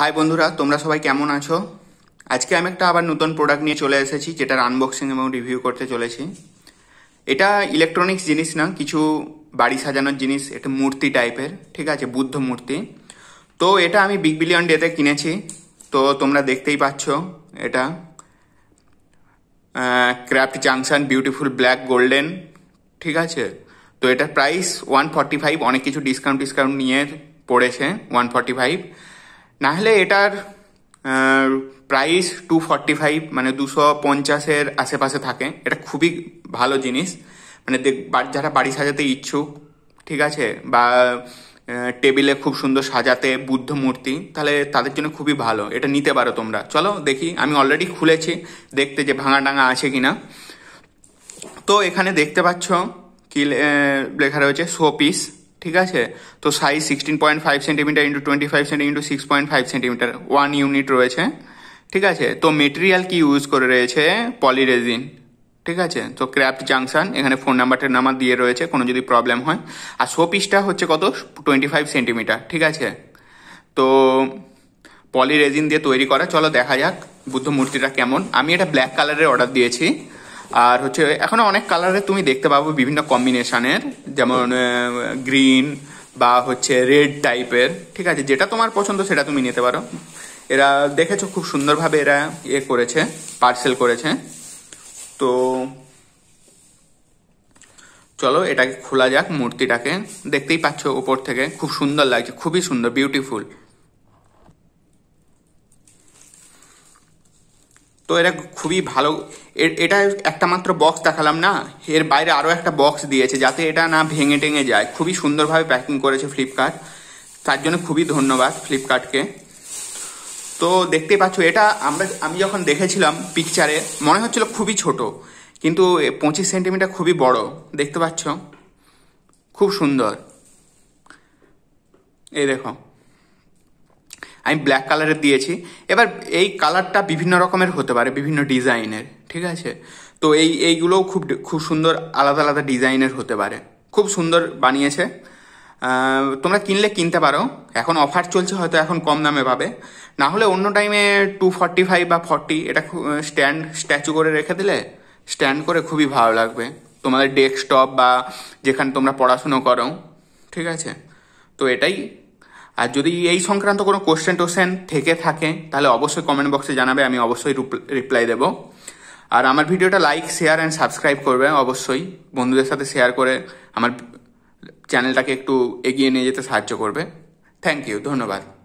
high বন্ধুরা তোমরা সবাই কেমন আছো আজকে আমি একটা আবার নতুন প্রোডাক্ট নিয়ে চলে এসেছি যেটার আনবক্সিং এবং রিভিউ করতে চলেছি এটা ইলেকট্রনিক্স জিনিস না কিছু বাড়ি সাজানোর জিনিস এটা মূর্তি টাইপের ঠিক আছে বুদ্ধ মূর্তি তো এটা আমি বিগ বিলিয়ন ডেতে কিনেছি তো তোমরা দেখতেই পাচ্ছ এটা Craft Junction beautiful black golden ঠিক আছে তো এটার প্রাইস ওয়ান ফর্টি ফাইভ অনেক কিছু ডিসকাউন্ট ডিসকাউন্ট নিয়ে পড়েছে ওয়ান ফর্টি ফাইভ না হলে এটার প্রাইস টু ফর্টি ফাইভ মানে দুশো পঞ্চাশের আশেপাশে থাকে এটা খুবই ভালো জিনিস মানে যারা বাড়ি সাজাতে ইচ্ছুক ঠিক আছে বা টেবিলে খুব সুন্দর সাজাতে বুদ্ধ মূর্তি তাহলে তাদের জন্য খুবই ভালো এটা নিতে পারো তোমরা চলো দেখি আমি অলরেডি খুলেছি দেখতে যে ভাঙা ডাঙা আছে কি না তো এখানে দেখতে পাচ্ছ কি লেখা রয়েছে শো পিস ঠিক আছে তো size sixteen point five centimetre into twenty five centi into six point five centimetre one unit রয়েছে ঠিক আছে তো মেটেরিয়াল কি ইউজ করে রয়েছে পলিরেজিন ঠিক আছে তো ক্র্যাফট জাংশন এখানে ফোন নাম্বারটা নাম্বার দিয়ে রয়েছে কোনো যদি প্রবলেম হয় আর শো পিসটা হচ্ছে কত টোয়েন্টি ফাইভ সেন্টিমিটার ঠিক আছে তো পলি রেজিন দিয়ে তৈরি করা চলো দেখা যাক বুদ্ধ মূর্তিটা কেমন আমি এটা ব্ল্যাক কালারের অর্ডার দিয়েছি আর হচ্ছে এখনো অনেক কালারে তুমি দেখতে পাবো বিভিন্ন কম্বিনেশনের যেমন গ্রিন বা হচ্ছে রেড টাইপের ঠিক আছে যেটা তোমার পছন্দ সেটা তুমি নিতে পারো এরা দেখেছো খুব সুন্দরভাবে এরা এ ইয়ে করেছে পার্সেল করেছে তো চলো এটাকে খোলা যাক মূর্তিটাকে দেখতেই পাচ্ছ ওপর থেকে খুব সুন্দর লাগছে খুবই সুন্দর বিউটিফুল তো এটা খুবই ভালো এটা একটা মাত্র বক্স দেখালাম না এর বাইরে আরও একটা বক্স দিয়েছে যাতে এটা না ভেঙে টেঙে যায় খুবই সুন্দরভাবে প্যাকিং করেছে ফ্লিপকার্ট তার জন্য খুবই ধন্যবাদ ফ্লিপকার্টকে তো দেখতেই পাচ্ছ এটা আমরা আমি যখন দেখেছিলাম পিকচারে মনে হচ্ছিল খুবই ছোট কিন্তু পঁচিশ সেন্টিমিটার খুবই বড় দেখতে পাচ্ছ খুব সুন্দর এই দেখো আমি ব্ল্যাক কালারের দিয়েছি এবার এই কালারটা বিভিন্ন রকমের হতে পারে বিভিন্ন ডিজাইনের ঠিক আছে তো এই এইগুলোও খুব খুব সুন্দর আলাদা আলাদা ডিজাইনের হতে পারে খুব সুন্দর বানিয়েছে তোমরা কিনলে কিনতে পারো এখন অফার চলছে হয়তো এখন কম দামে পাবে না হলে অন্য টাইমে টু ফর্টি ফাইভ বা ফর্টি এটা স্ট্যান্ড স্ট্যাচু করে রেখে দিলে স্ট্যান্ড করে খুবই ভালো লাগবে তোমাদের ডেস্কটপ বা যেখানে তোমরা পড়াশুনো করো ঠিক আছে তো এটাই আর যদি এই সংক্রান্ত কোনো কোশ্চেন টোশ্চেন থেকে থাকে তাহলে অবশ্যই কমেন্ট বক্সে জানাবে আমি অবশ্যই রিপ্লাই দেবো আর আমার ভিডিওটা লাইক শেয়ার অ্যান্ড সাবস্ক্রাইব করবে অবশ্যই বন্ধুদের সাথে শেয়ার করে আমার চ্যানেলটাকে একটু এগিয়ে নিয়ে যেতে সাহায্য করবে থ্যাংক ইউ ধন্যবাদ